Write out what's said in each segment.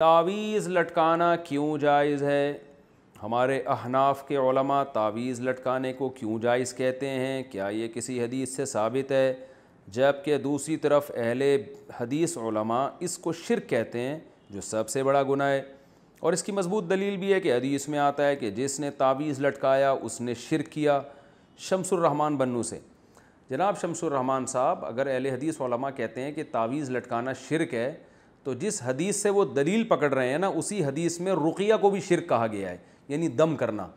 तावीज़ लटकाना क्यों जायज़ है हमारे अहनाफ के उलमा तावीज़ लटकाने को क्यों जायज़ कहते हैं क्या ये किसी हदीस से साबित है जबकि दूसरी तरफ अहले हदीस उलमा इसको शिर कहते हैं जो सबसे बड़ा गुना है और इसकी मजबूत दलील भी है कि हदीस में आता है कि जिसने तावीज़ लटकाया उसने शिर किया शमसुररहमान बन्नू से जनाब शमसरहमान साहब अगर अहल हदीस कहते हैं कि तावीज़ लटकाना शिरक है तो जिस हदीस से वो दलील पकड़ रहे हैं ना उसी हदीस में रुकिया को भी शिरक कहा गया है यानी दम करना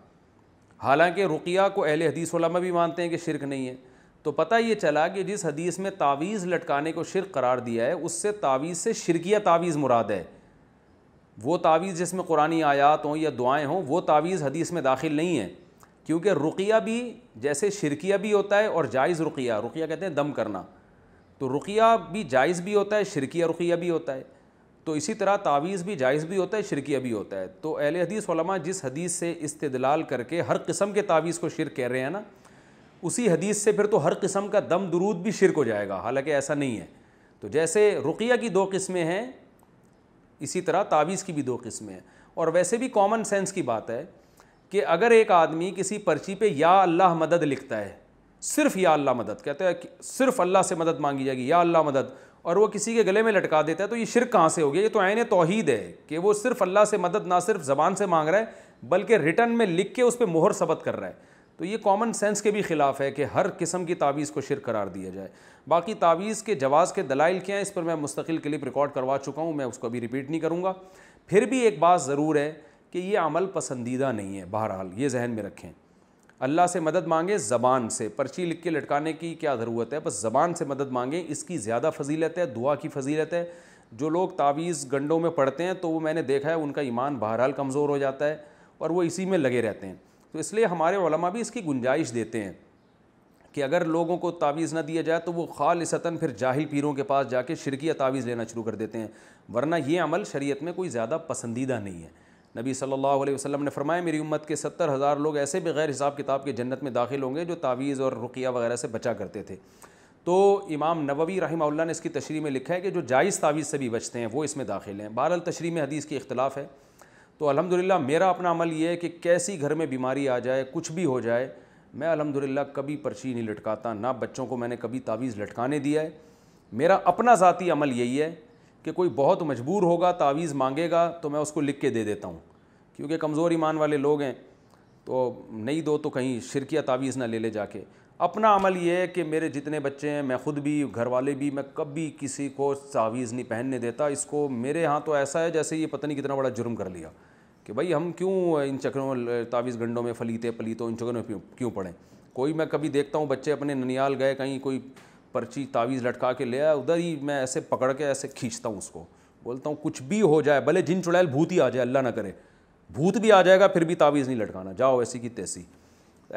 हालांकि रुकिया को अहले हदीस वलमा भी मानते हैं कि शिरक नहीं है तो पता ये चला कि जिस हदीस में तावीज़ लटकाने को शिरक करार दिया है उससे तावीज़ से शिरकिया तावीज़ मुराद है वो तावीज़ जिसमें कुरानी आयात हों या दुआएँ हों वो तावीज़ हदीस में दाखिल नहीं है क्योंकि रुकिया भी जैसे शिरकिया भी होता है और जायज़ रुकिया रुकिया कहते हैं दम करना तो रुकिया भी जायज़ भी होता है शिरकिया रुकिया भी होता है तो इसी तरह तावीज़ भी जायज़ भी होता है शिरकिया भी होता है तो अहल हदीस जिस हदीस से इस्तदलाल करके हर किस्म के तावीज़ को शिरक कह रहे हैं ना उसी हदीस से फिर तो हर किस्म का दम दरूद भी शिरक हो जाएगा हालांकि ऐसा नहीं है तो जैसे रुकिया की दो किस्में हैं इसी तरह तावीज़ की भी दो किस्में हैं और वैसे भी कॉमन सेंस की बात है कि अगर एक आदमी किसी पर्ची पे या अल्लाह मदद लिखता है सिर्फ या अल्लाह मदद कहते हैं सिर्फ अल्लाह से मदद मांगी जाएगी या अल्लाह मदद और वो किसी के गले में लटका देता है तो ये शिर कहाँ से हो गया ये तो आयन तोहहीद है कि वो सिर्फ अल्लाह से मदद ना सिर्फ ज़बान से मांग रहा है बल्कि रिटर्न में लिख के उस पर मोहर सबत कर रहा है तो ये कॉमन सेंस के भी ख़िलाफ़ है कि हर किस्म की तावीज़ को शिर करार दिया जाए बाकी तावीज़ के जवाज़ के दलाइल क्या हैं इस पर मैं मुस्तकिल क्लिप रिकॉर्ड करवा चुका हूँ मैं उसको अभी रिपीट नहीं करूँगा फिर भी एक बात ज़रूर है कि ये अमल पसंदीदा नहीं है बहरहाल ये जहन में रखें अल्लाह से मदद मांगे ज़बान से पर्ची लिख के लटकाने की क्या ज़रूरत है बस ज़बान से मदद मांगे इसकी ज़्यादा फजीलत है दुआ की फजीलत है जो लोग तावीज़ गंडों में पढ़ते हैं तो वो मैंने देखा है उनका ईमान बहरहाल कमज़ोर हो जाता है और वो इसी में लगे रहते हैं तो इसलिए हमारे भी इसकी गुंजाइश देते हैं कि अगर लोगों को तावीज़ ना दिया जाए तो वो खालसता फिर जाहिल पीरों के पास जाके शिरकिया तावीज़ लेना शुरू कर देते हैं वरना ये अमल शरीयत में कोई ज़्यादा पसंदीदा नहीं है नबी सल्लल्लाहु अलैहि वसल्लम ने फरमाया मेरी उम्मत के सत्तर हज़ार लोग ऐसे बगैर हिसाब किताब के जन्नत में दाखिल होंगे जो तावीज़ और रुकिया वगैरह से बचा करते थे तो इमाम नबवी रही ने इसकी तशरी में लिखा है कि जो जायज़ तावीज़ से भी बचते हैं वो इसमें दाखिल हैं बहरअल तशरी में हदीस की इख्तलाफ है तो अलहमदिल्ला मेरा अपना अमल ये है कि कैसी घर में बीमारी आ जाए कुछ भी हो जाए मैं अलहमदिल्ला कभी पर्ची नहीं लटकाता ना बच्चों को मैंने कभी तावीज़ लटकाने दिया है मेरा अपना ज़ाती अमल यही है कि कोई बहुत मजबूर होगा तावीज़ मांगेगा तो मैं उसको लिख के दे देता हूँ क्योंकि कमज़ोर ईमान वाले लोग हैं तो नहीं दो तो कहीं शिरकिया तावीज़ ना ले ले जाके अपना अमल ये है कि मेरे जितने बच्चे हैं मैं ख़ुद भी घर वाले भी मैं कभी किसी को तावीज़ नहीं पहनने देता इसको मेरे यहाँ तो ऐसा है जैसे ये पता नहीं कितना बड़ा जुर्म कर लिया कि भाई हम क्यों इन चक्रों तावीज़ गंडों में फलीते पलीतों इन चक्रों में क्यों पढ़ें कोई मैं कभी देखता हूँ बच्चे अपने ननियाल गए कहीं कोई पर्ची तावीज़ लटका के ले आया उधर ही मैं ऐसे पकड़ के ऐसे खींचता हूँ उसको बोलता हूँ कुछ भी हो जाए भले जिन चुड़ैल भूत ही आ जाए अल्लाह ना करे भूत भी आ जाएगा फिर भी तावीज़ नहीं लटकाना जाओ ऐसी की तैसी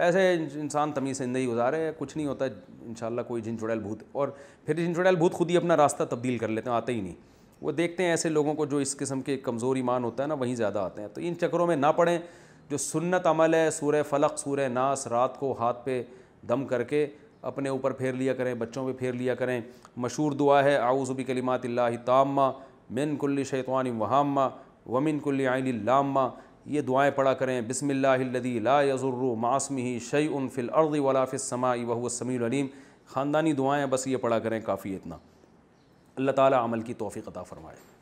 ऐसे इंसान तमीज़ ज़िंदगी गुजारे कुछ नहीं होता इन कोई जिन चुड़ैल भूत और फिर जिन चुड़ैल भूत खुद ही अपना रास्ता तब्दील कर लेते हैं आते ही नहीं वो देखते हैं ऐसे लोगों को जो इस किस्म के कमज़ोर ईमान होता है ना वहीं ज़्यादा आते हैं तो इन चक्करों में ना पड़ें जो सुन्नत अमल है सूर फलक सूर नास रात को हाथ पे दम करके अपने ऊपर फेर लिया करें बच्चों पर फेर लिया करें मशहूर दुआ है आउज़ुबी कलिमात तामा मिन कुल्ल शैतवान वहामा वमिन कुल्ल आइन लामा ये दुआएँ पढ़ा करें बिसमिल्लादी ला यजुर्र मासमी शई उन फिल अर्द वलाफ़िलसमाई वहसमीम ख़ानदानी दुआएँ बस ये पढ़ा करें काफ़ी इतना अल्लाह ताली अमल की तोफ़ी अता फ़रमाएँ